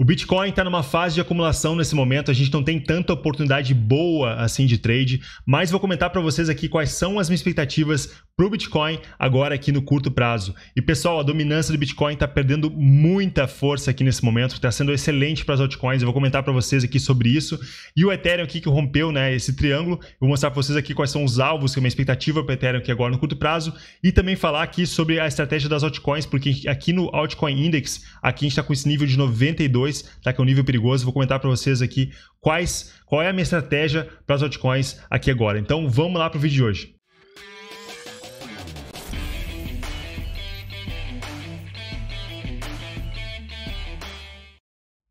O Bitcoin está numa fase de acumulação nesse momento, a gente não tem tanta oportunidade boa assim de trade, mas vou comentar para vocês aqui quais são as minhas expectativas para o Bitcoin agora aqui no curto prazo. E pessoal, a dominância do Bitcoin está perdendo muita força aqui nesse momento, está sendo excelente para as altcoins. Eu vou comentar para vocês aqui sobre isso. E o Ethereum aqui que rompeu né, esse triângulo, eu vou mostrar para vocês aqui quais são os alvos, que é minha expectativa para o Ethereum aqui agora no curto prazo. E também falar aqui sobre a estratégia das altcoins, porque aqui no Altcoin Index, aqui a gente está com esse nível de 92, tá, que é um nível perigoso. Vou comentar para vocês aqui quais, qual é a minha estratégia para as altcoins aqui agora. Então vamos lá para o vídeo de hoje.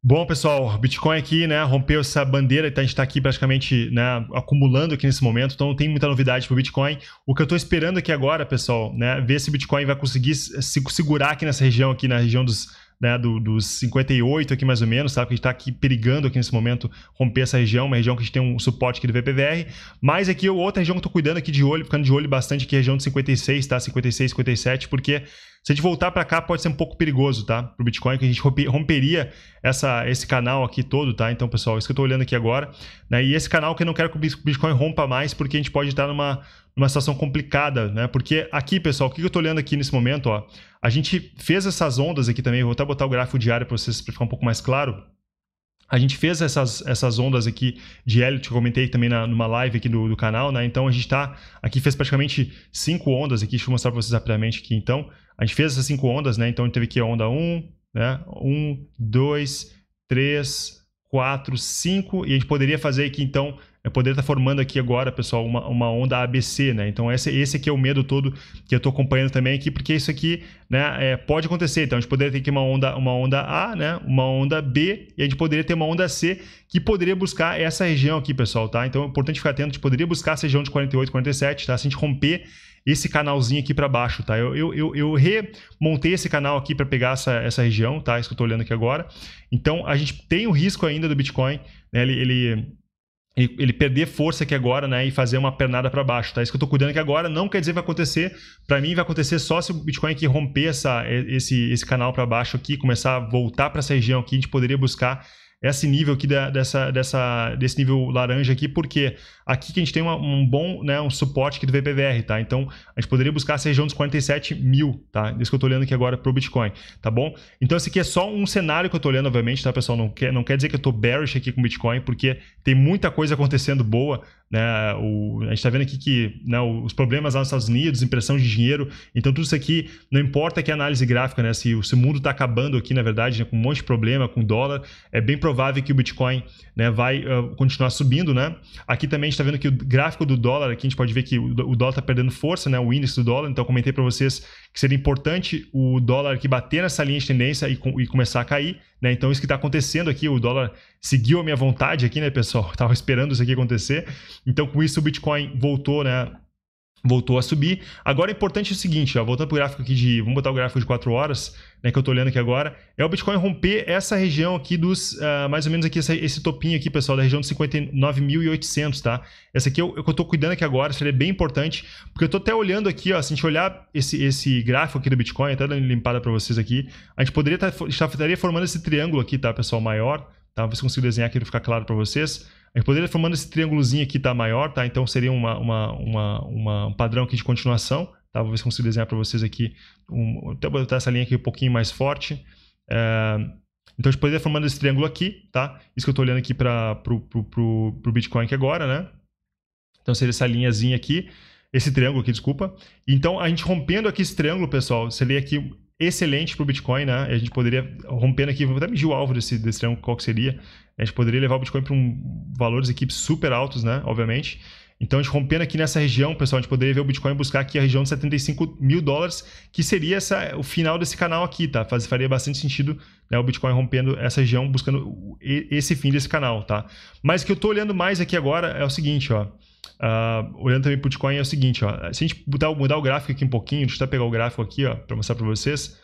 Bom, pessoal, Bitcoin aqui, né, rompeu essa bandeira, então a gente está aqui praticamente né, acumulando aqui nesse momento, então não tem muita novidade para o Bitcoin. O que eu estou esperando aqui agora, pessoal, né, ver se o Bitcoin vai conseguir se segurar aqui nessa região, aqui na região dos, né, do, dos 58 aqui mais ou menos, sabe? Que a gente está aqui perigando aqui nesse momento romper essa região, uma região que a gente tem um suporte aqui do VPVR. Mas aqui outra região que eu estou cuidando aqui de olho, ficando de olho bastante aqui, região de 56, tá? 56, 57, porque se a gente voltar para cá, pode ser um pouco perigoso, tá? Para o Bitcoin, que a gente romperia essa, esse canal aqui todo, tá? Então, pessoal, isso que eu estou olhando aqui agora. Né? E esse canal que eu não quero que o Bitcoin rompa mais, porque a gente pode estar numa, numa situação complicada, né? Porque aqui, pessoal, o que eu estou olhando aqui nesse momento, ó? A gente fez essas ondas aqui também, vou até botar o gráfico diário para vocês, para ficar um pouco mais claro. A gente fez essas, essas ondas aqui de hélio, que eu comentei também na, numa live aqui do, do canal, né? Então a gente tá aqui, fez praticamente cinco ondas aqui, deixa eu mostrar para vocês rapidamente aqui. Então, a gente fez essas cinco ondas, né? Então a gente teve aqui a onda 1, né? 1, 2, 3, 4, 5, e a gente poderia fazer aqui então é poder estar tá formando aqui agora, pessoal, uma, uma onda ABC, né? Então, esse, esse aqui é o medo todo que eu estou acompanhando também aqui, porque isso aqui né, é, pode acontecer. Então, a gente poderia ter aqui uma onda, uma onda A, né? Uma onda B, e a gente poderia ter uma onda C que poderia buscar essa região aqui, pessoal, tá? Então, é importante ficar atento, a gente poderia buscar essa região de 48, 47, tá? Se a gente romper esse canalzinho aqui para baixo, tá? Eu, eu, eu, eu, remontei esse canal aqui para pegar essa, essa região, tá? Isso que eu estou olhando aqui agora. Então, a gente tem o risco ainda do Bitcoin, né? Ele, ele ele perder força aqui agora, né, e fazer uma pernada para baixo, tá? Isso que eu tô cuidando aqui agora não quer dizer que vai acontecer. Para mim vai acontecer só se o Bitcoin aqui romper essa, esse, esse canal para baixo aqui, começar a voltar para essa região aqui, a gente poderia buscar esse nível aqui da, dessa, dessa, desse nível laranja aqui, porque aqui que a gente tem uma, um bom né, um suporte aqui do VPVR, tá? Então, a gente poderia buscar essa região dos 47 mil, tá? Isso que eu estou olhando aqui agora para o Bitcoin, tá bom? Então, esse aqui é só um cenário que eu estou olhando, obviamente, tá, pessoal? Não quer, não quer dizer que eu estou bearish aqui com o Bitcoin, porque tem muita coisa acontecendo boa, né? O, a gente está vendo aqui que né, os problemas lá nos Estados Unidos, impressão de dinheiro, então tudo isso aqui, não importa que é análise gráfica, né? Se, se o mundo está acabando aqui, na verdade, né, com um monte de problema, com dólar, é bem provável que o Bitcoin né, vai uh, continuar subindo, né? Aqui também a gente está vendo que o gráfico do dólar aqui, a gente pode ver que o dólar está perdendo força, né? o índice do dólar. Então, comentei para vocês que seria importante o dólar que bater nessa linha de tendência e, e começar a cair. Né? Então, isso que está acontecendo aqui, o dólar seguiu a minha vontade aqui, né, pessoal? Estava esperando isso aqui acontecer. Então, com isso, o Bitcoin voltou né, voltou a subir. Agora é importante o seguinte, ó, voltando para o gráfico aqui de, vamos botar o gráfico de 4 horas, né, que eu estou olhando aqui agora, é o Bitcoin romper essa região aqui dos, uh, mais ou menos aqui, essa, esse topinho aqui, pessoal, da região dos 59.800, tá? Essa aqui é é eu, eu tô cuidando aqui agora, isso é bem importante, porque eu estou até olhando aqui, ó, se a gente olhar esse, esse gráfico aqui do Bitcoin, até dando limpada para vocês aqui, a gente poderia tá, estaria formando esse triângulo aqui, tá, pessoal, maior, tá? Vou ver se consigo desenhar aqui para ficar claro para vocês. A gente poderia formando esse triângulozinho aqui, tá? Maior, tá? Então seria uma, uma, uma, uma um padrão aqui de continuação, tá? Vou ver se consigo desenhar para vocês aqui. Um, até botar essa linha aqui um pouquinho mais forte. É, então a gente poderia formando esse triângulo aqui, tá? Isso que eu estou olhando aqui para o Bitcoin aqui agora, né? Então seria essa linhazinha aqui. Esse triângulo aqui, desculpa. Então, a gente rompendo aqui esse triângulo, pessoal, seria aqui excelente para o Bitcoin, né? A gente poderia, rompendo aqui, vou até medir o alvo desse, desse triângulo, qual que seria. A gente poderia levar o Bitcoin para um, valores aqui super altos, né? Obviamente. Então, a gente rompendo aqui nessa região, pessoal, a gente poderia ver o Bitcoin buscar aqui a região de 75 mil dólares, que seria essa, o final desse canal aqui, tá? Faz, faria bastante sentido né, o Bitcoin rompendo essa região, buscando esse fim desse canal, tá? Mas o que eu estou olhando mais aqui agora é o seguinte, ó. Uh, olhando também para o Bitcoin é o seguinte, ó, se a gente mudar, mudar o gráfico aqui um pouquinho, deixa eu pegar o gráfico aqui para mostrar para vocês.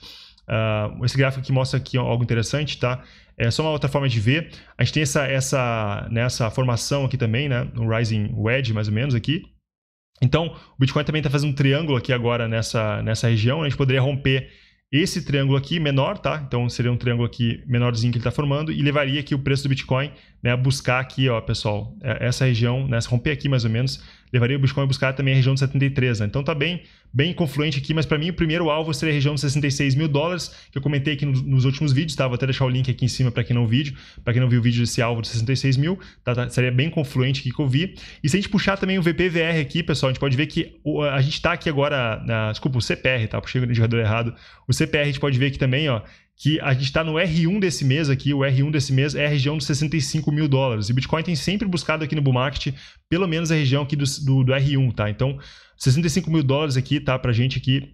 Uh, esse gráfico aqui mostra aqui algo interessante, tá? É só uma outra forma de ver. A gente tem essa, essa, né, essa formação aqui também, né? Um rising wedge, mais ou menos, aqui. Então, o Bitcoin também está fazendo um triângulo aqui agora nessa, nessa região. A gente poderia romper esse triângulo aqui menor, tá? Então, seria um triângulo aqui menorzinho que ele está formando e levaria aqui o preço do Bitcoin né, buscar aqui, ó, pessoal, é, essa região, né, se romper aqui mais ou menos, levaria o Bitcoin a buscar também a região de 73, né? Então tá bem, bem confluente aqui, mas para mim o primeiro alvo seria a região de 66 mil dólares, que eu comentei aqui nos, últimos vídeos, tá? Vou até deixar o link aqui em cima para quem não vídeo, para quem não viu o vídeo desse alvo de 66 mil, tá, tá? Seria bem confluente aqui que eu vi. E se a gente puxar também o VPVR aqui, pessoal, a gente pode ver que a gente tá aqui agora, na, desculpa, o CPR, tá? Puxei o indicador errado. O CPR a gente pode ver aqui também, ó, que a gente está no R1 desse mês aqui, o R1 desse mês é a região dos 65 mil dólares. E o Bitcoin tem sempre buscado aqui no bull market, pelo menos a região aqui do, do, do R1, tá? Então, 65 mil dólares aqui, tá? Pra gente aqui,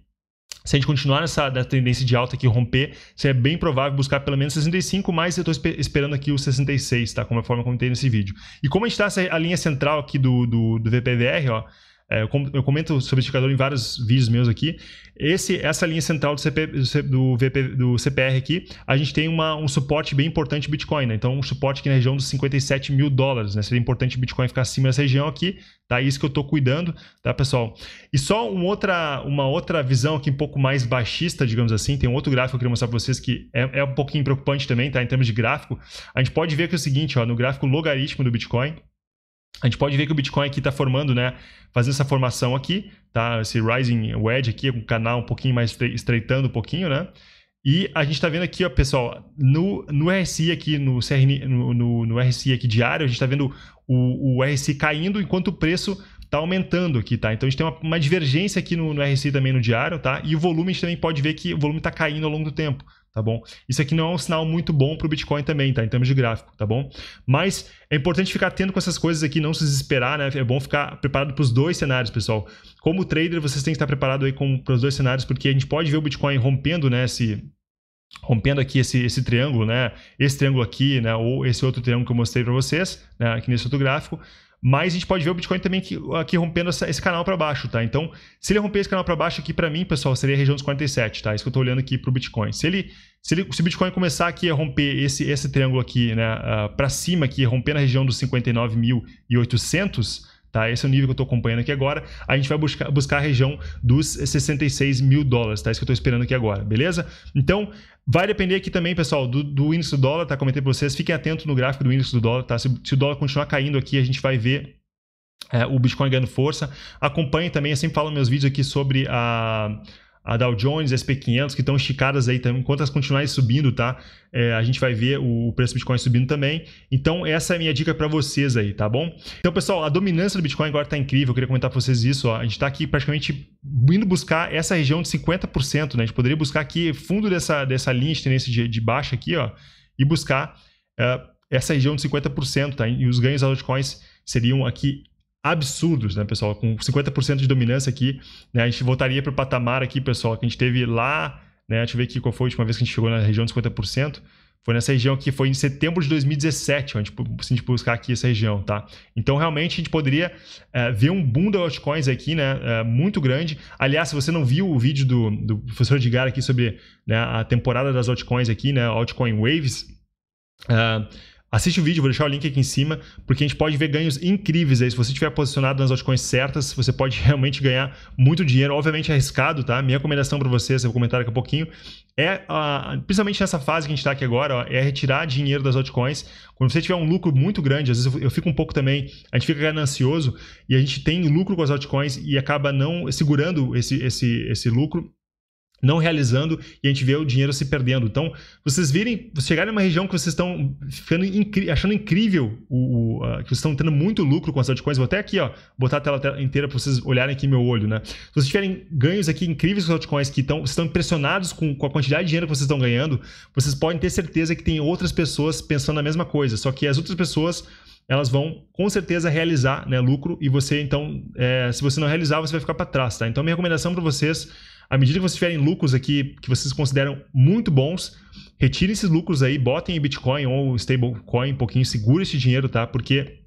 se a gente continuar nessa tendência de alta aqui, romper, é bem provável buscar pelo menos 65, mas eu estou esperando aqui os 66, tá? Como é a forma como eu comentei nesse vídeo. E como a gente está a linha central aqui do, do, do VPVR, ó, é, eu, comento sobre o indicador em vários vídeos meus aqui. Esse, essa linha central do, CP, do, VP, do CPR aqui, a gente tem uma, um suporte bem importante Bitcoin, né? Então, um suporte aqui na região dos 57 mil dólares, né? Seria importante o Bitcoin ficar acima dessa região aqui, tá? É isso que eu tô cuidando, tá, pessoal? E só uma outra, uma outra visão aqui um pouco mais baixista, digamos assim, tem um outro gráfico que eu queria mostrar para vocês que é, é um pouquinho preocupante também, tá? Em termos de gráfico, a gente pode ver que é o seguinte, ó, no gráfico logaritmo do Bitcoin, a gente pode ver que o Bitcoin aqui está formando, né? Fazendo essa formação aqui, tá? Esse rising wedge aqui, o canal um pouquinho mais estreitando um pouquinho, né? E a gente está vendo aqui, ó, pessoal, no, no RSI aqui, no, CRN, no, no, no RSI aqui diário, a gente está vendo o, o RSI caindo enquanto o preço está aumentando aqui, tá? Então a gente tem uma, uma divergência aqui no, no, RSI também no diário, tá? E o volume a gente também pode ver que o volume está caindo ao longo do tempo tá bom? Isso aqui não é um sinal muito bom para o Bitcoin também, tá? Em termos de gráfico, tá bom? Mas é importante ficar atento com essas coisas aqui, não se desesperar, né? É bom ficar preparado para os dois cenários, pessoal. Como trader, vocês têm que estar preparado aí para os dois cenários, porque a gente pode ver o Bitcoin rompendo, né? Esse, rompendo aqui esse, esse triângulo, né? Esse triângulo aqui, né? Ou esse outro triângulo que eu mostrei para vocês, né? Aqui nesse outro gráfico mas a gente pode ver o Bitcoin também aqui, aqui rompendo essa, esse canal para baixo, tá? Então, se ele romper esse canal para baixo aqui, para mim, pessoal, seria a região dos 47, tá? É isso que eu estou olhando aqui para o Bitcoin. Se ele, se ele, se o Bitcoin começar aqui a romper esse, esse triângulo aqui, né, uh, ah, para cima aqui, romper na região dos 59.800, Tá? Esse é o nível que eu estou acompanhando aqui agora. A gente vai buscar, buscar a região dos 66 mil dólares, tá? Isso que eu estou esperando aqui agora, beleza? Então, vai depender aqui também, pessoal, do, do índice do dólar, tá? Comentei para vocês, fiquem atentos no gráfico do índice do dólar, tá? Se, se o dólar continuar caindo aqui, a gente vai ver é, o Bitcoin ganhando força. Acompanhe também, eu sempre falo meus vídeos aqui sobre a a Dow Jones, SP500, que estão esticadas aí também. Enquanto elas continuarem subindo, tá? É, a gente vai ver o preço do Bitcoin subindo também. Então, essa é a minha dica para vocês aí, tá bom? Então, pessoal, a dominância do Bitcoin agora tá incrível. Eu queria comentar para vocês isso. Ó. A gente está aqui praticamente indo buscar essa região de 50%, né? A gente poderia buscar aqui fundo dessa, dessa linha de tendência de, de baixa aqui, ó, e buscar uh, essa região de 50%, tá? E os ganhos altcoins seriam aqui absurdos, né, pessoal? Com 50% de dominância aqui, né, a gente voltaria para o patamar aqui, pessoal, que a gente teve lá, né, deixa eu ver aqui qual foi a última vez que a gente chegou na região de 50%, foi nessa região que foi em setembro de 2017, onde, tipo, se a gente buscar aqui essa região, tá? Então, realmente, a gente poderia eh, ver um boom da altcoins aqui, né? Eh, muito grande. Aliás, se você não viu o vídeo do, do professor Edgar aqui sobre né, a temporada das altcoins aqui, né? Altcoin Waves, uh, Assiste o vídeo, vou deixar o link aqui em cima, porque a gente pode ver ganhos incríveis aí. Se você estiver posicionado nas altcoins certas, você pode realmente ganhar muito dinheiro. Obviamente é arriscado, tá? Minha recomendação para você, eu vou comentar daqui a pouquinho, é, uh, principalmente nessa fase que a gente está aqui agora, ó, é retirar dinheiro das altcoins. Quando você tiver um lucro muito grande, às vezes eu, eu fico um pouco também, a gente fica ganancioso e a gente tem lucro com as altcoins e acaba não segurando esse, esse, esse lucro não realizando e a gente vê o dinheiro se perdendo. Então, vocês virem, vocês chegarem uma região que vocês estão ficando incri achando incrível, o, o, que vocês estão tendo muito lucro com as altcoins, vou até aqui, ó, botar a tela inteira para vocês olharem aqui meu olho, né? Se vocês tiverem ganhos aqui incríveis com as altcoins, que estão, estão impressionados com, com a quantidade de dinheiro que vocês estão ganhando, vocês podem ter certeza que tem outras pessoas pensando a mesma coisa, só que as outras pessoas elas vão com certeza realizar né, lucro e você então, é, se você não realizar, você vai ficar para trás, tá? Então, minha recomendação para vocês à medida que vocês tiverem lucros aqui que vocês consideram muito bons, retirem esses lucros aí, botem em Bitcoin ou stablecoin um pouquinho, segura esse dinheiro, tá? Porque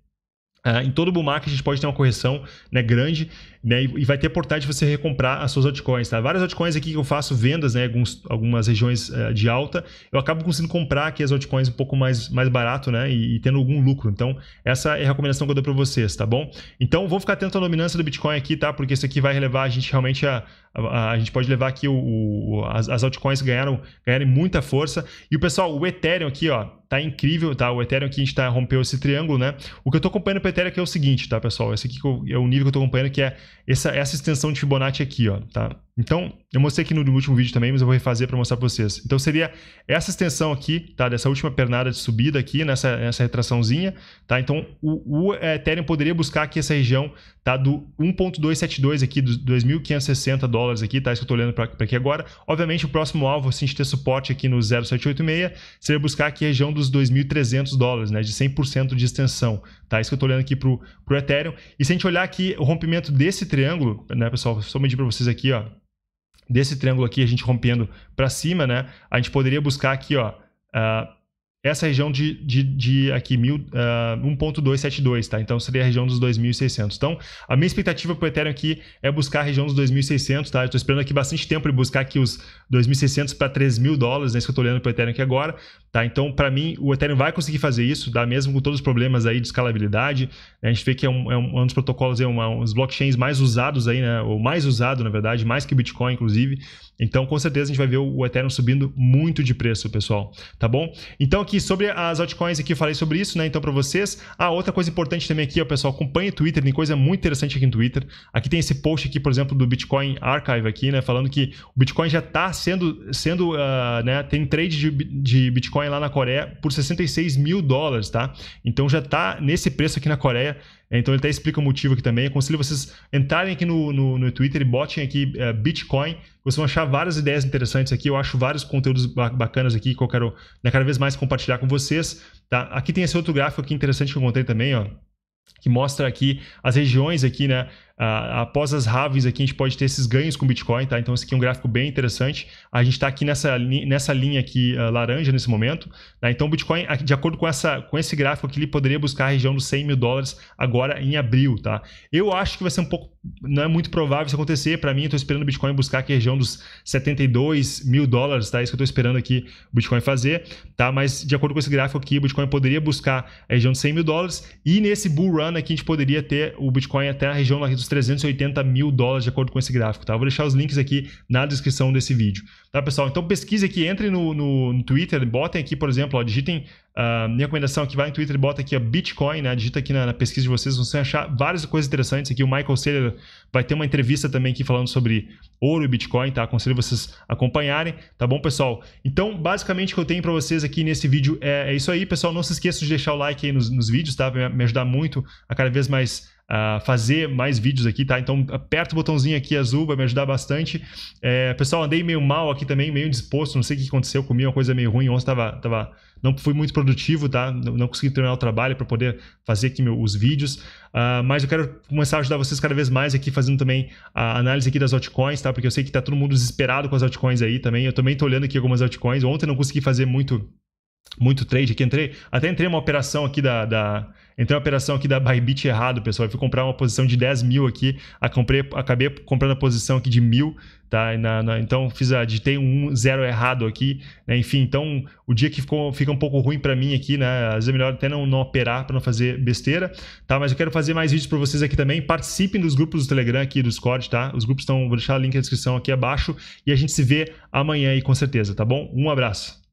Uh, em todo bull market a gente pode ter uma correção né, grande né, e, vai ter oportunidade de você recomprar as suas altcoins. Tá? Várias altcoins aqui que eu faço vendas, né, algumas regiões uh, de alta, eu acabo conseguindo comprar aqui as altcoins um pouco mais, mais barato né, e, e tendo algum lucro. Então, essa é a recomendação que eu dou para vocês, tá bom? Então, vou ficar atento à dominância do Bitcoin aqui, tá? porque isso aqui vai relevar a gente realmente a, a, a, gente pode levar aqui o, o, as, as altcoins ganharam, ganharam muita força. E o pessoal, o Ethereum aqui, ó, tá incrível, tá? O Ethereum aqui a gente tá, rompeu esse triângulo, né? O que eu tô acompanhando pro Ethereum aqui é o seguinte, tá, pessoal? Esse aqui é o nível que eu tô acompanhando, que é essa, essa extensão de Fibonacci aqui, ó, tá? Então, eu mostrei aqui no último vídeo também, mas eu vou refazer para mostrar para vocês. Então, seria essa extensão aqui, tá? Dessa última pernada de subida aqui, nessa, nessa retraçãozinha, tá? Então, o, o Ethereum poderia buscar aqui essa região, tá? Do 1.272 aqui, dos 2.560 dólares aqui, tá? Isso que eu estou olhando para aqui agora. Obviamente, o próximo alvo, se a gente ter suporte aqui no 0.786, seria buscar aqui a região dos 2.300 dólares, né? De 100% de extensão, tá? Isso que eu estou olhando aqui para o Ethereum. E se a gente olhar aqui o rompimento desse triângulo, né, pessoal? Só medir para vocês aqui, ó desse triângulo aqui, a gente rompendo para cima, né? A gente poderia buscar aqui, ó, uh, essa região de, de, de aqui, mil, uh, ah, 1.272, tá? Então, seria a região dos 2.600. Então, a minha expectativa para o Ethereum aqui é buscar a região dos 2.600, tá? Eu estou esperando aqui bastante tempo para buscar aqui os 2.600 para 3.000 dólares, né? Isso que eu estou olhando para o Ethereum aqui agora. Tá? Então, para mim, o Ethereum vai conseguir fazer isso, dá mesmo com todos os problemas aí de escalabilidade. A gente vê que é um, é um, um dos protocolos, é uma, um dos blockchains mais usados aí, né? ou mais usado, na verdade, mais que Bitcoin, inclusive. Então, com certeza, a gente vai ver o Ethereum subindo muito de preço, pessoal. Tá bom? Então, aqui sobre as altcoins, aqui eu falei sobre isso, né? Então, para vocês. Ah, outra coisa importante também aqui, ó, pessoal, acompanhe o Twitter, tem coisa muito interessante aqui no Twitter. Aqui tem esse post aqui, por exemplo, do Bitcoin Archive aqui, né? Falando que o Bitcoin já está sendo, sendo uh, né? Tem trade de, de Bitcoin Bitcoin lá na Coreia por 66 mil dólares, tá? Então já tá nesse preço aqui na Coreia. Então ele até explica o motivo aqui também. Aconselho vocês entrarem aqui no, no, no Twitter e botem aqui uh, Bitcoin. Vocês vão achar várias ideias interessantes aqui. Eu acho vários conteúdos bacanas aqui que eu quero né, cada vez mais compartilhar com vocês. Tá? Aqui tem esse outro gráfico aqui interessante que eu encontrei também, ó que mostra aqui as regiões aqui, né, Uh, após as raves aqui, a gente pode ter esses ganhos com Bitcoin, tá? Então, esse aqui é um gráfico bem interessante. A gente está aqui nessa, nessa linha aqui uh, laranja nesse momento. Tá? Então, o Bitcoin, de acordo com, essa, com esse gráfico aqui, ele poderia buscar a região dos 100 mil dólares agora em abril, tá? Eu acho que vai ser um pouco... Não é muito provável isso acontecer. Para mim, eu estou esperando o Bitcoin buscar aqui a região dos 72 mil dólares, tá? É isso que eu estou esperando aqui o Bitcoin fazer, tá? Mas, de acordo com esse gráfico aqui, o Bitcoin poderia buscar a região dos 100 mil dólares. E nesse bull run aqui, a gente poderia ter o Bitcoin até a região dos 380 mil dólares, de acordo com esse gráfico, tá? Eu vou deixar os links aqui na descrição desse vídeo, tá, pessoal? Então, pesquise aqui, entre no, no, no Twitter, botem aqui, por exemplo, ó, digitem Uh, minha recomendação é que vai no Twitter e bota aqui a Bitcoin, né? Digita aqui na, na pesquisa de vocês, vocês vão achar várias coisas interessantes aqui. O Michael Saylor vai ter uma entrevista também aqui falando sobre ouro e Bitcoin, tá? Aconselho vocês acompanharem, tá bom, pessoal? Então, basicamente, o que eu tenho para vocês aqui nesse vídeo é, é, isso aí, pessoal. Não se esqueçam de deixar o like aí nos, nos vídeos, tá? Vai me ajudar muito a cada vez mais fazer mais vídeos aqui, tá? Então aperta o botãozinho aqui azul, vai me ajudar bastante. É, pessoal, andei meio mal aqui também, meio disposto, não sei o que aconteceu comigo, uma coisa meio ruim, ontem tava, tava não fui muito produtivo, tá? Não, não consegui terminar o trabalho para poder fazer aqui meu, os vídeos, uh, mas eu quero começar a ajudar vocês cada vez mais aqui, fazendo também a análise aqui das altcoins, tá? Porque eu sei que tá todo mundo desesperado com as altcoins aí também, eu também tô olhando aqui algumas altcoins, ontem não consegui fazer muito muito trade aqui. Entrei, até entrei uma operação aqui da. da entrei uma operação aqui da Bybit errado, pessoal. Eu fui comprar uma posição de 10 mil aqui. A comprei, acabei comprando a posição aqui de mil, tá? Na, na, então fiz a, ter um zero errado aqui. Né? Enfim, então o dia que ficou, fica um pouco ruim para mim aqui, né? Às vezes é melhor até não, não operar para não fazer besteira, tá? Mas eu quero fazer mais vídeos para vocês aqui também. Participem dos grupos do Telegram aqui, do Discord, tá? Os grupos estão, vou deixar o link na descrição aqui abaixo. E a gente se vê amanhã aí com certeza, tá bom? Um abraço.